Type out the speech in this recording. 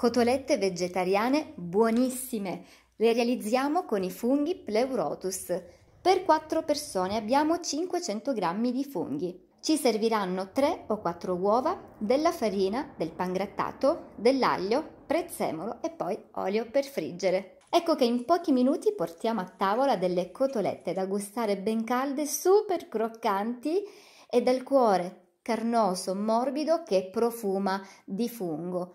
Cotolette vegetariane buonissime. Le realizziamo con i funghi Pleurotus. Per 4 persone abbiamo 500 g di funghi. Ci serviranno 3 o 4 uova, della farina, del pangrattato, dell'aglio, prezzemolo e poi olio per friggere. Ecco che in pochi minuti portiamo a tavola delle cotolette da gustare ben calde, super croccanti e dal cuore carnoso, morbido che profuma di fungo.